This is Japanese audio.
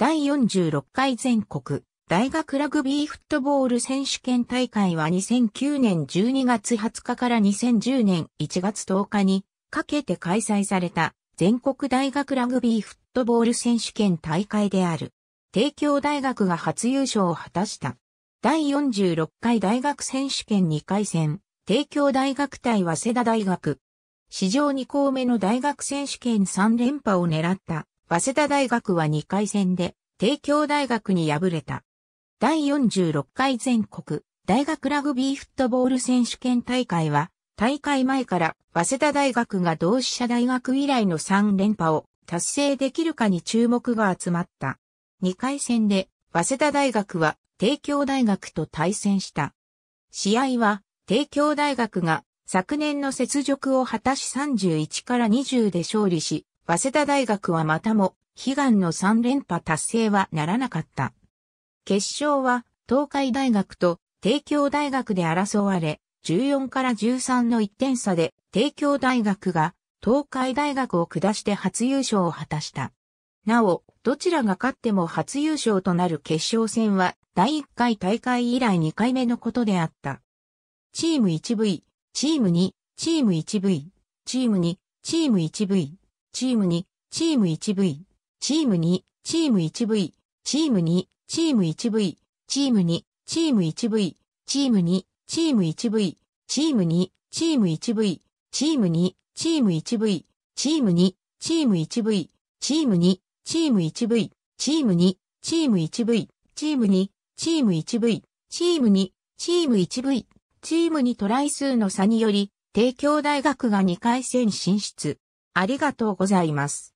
第46回全国大学ラグビーフットボール選手権大会は2009年12月20日から2010年1月10日にかけて開催された全国大学ラグビーフットボール選手権大会である。帝京大学が初優勝を果たした。第46回大学選手権2回戦、帝京大学対早稲田大学。史上2校目の大学選手権3連覇を狙った早稲田大学は2回戦で、帝京大学に敗れた。第46回全国大学ラグビーフットボール選手権大会は、大会前から早稲田大学が同志社大学以来の3連覇を達成できるかに注目が集まった。2回戦で、早稲田大学は帝京大学と対戦した。試合は、帝京大学が昨年の雪辱を果たし31から20で勝利し、早稲田大学はまたも悲願の3連覇達成はならなかった。決勝は東海大学と帝京大学で争われ、14から13の1点差で帝京大学が東海大学を下して初優勝を果たした。なお、どちらが勝っても初優勝となる決勝戦は第1回大会以来2回目のことであった。チーム 1V、チーム2、チーム 1V、チーム2、チーム 1V、チーム2、チーム 1V、チーム2、チーム 1V、チーム2、チーム 1V、チーム2、チーム 1V、チーム2、チーム 1V、チーム2、チーム 1V、チーム2、チーム 1V、チーム2、チーム 1V、チーム2、チーム 1V、チーム2、チーム 1V、チーム2、チーム 1V、チーム2、チーム 1V、チーム2トライ数の差により、帝京大学が2回戦進出。ありがとうございます。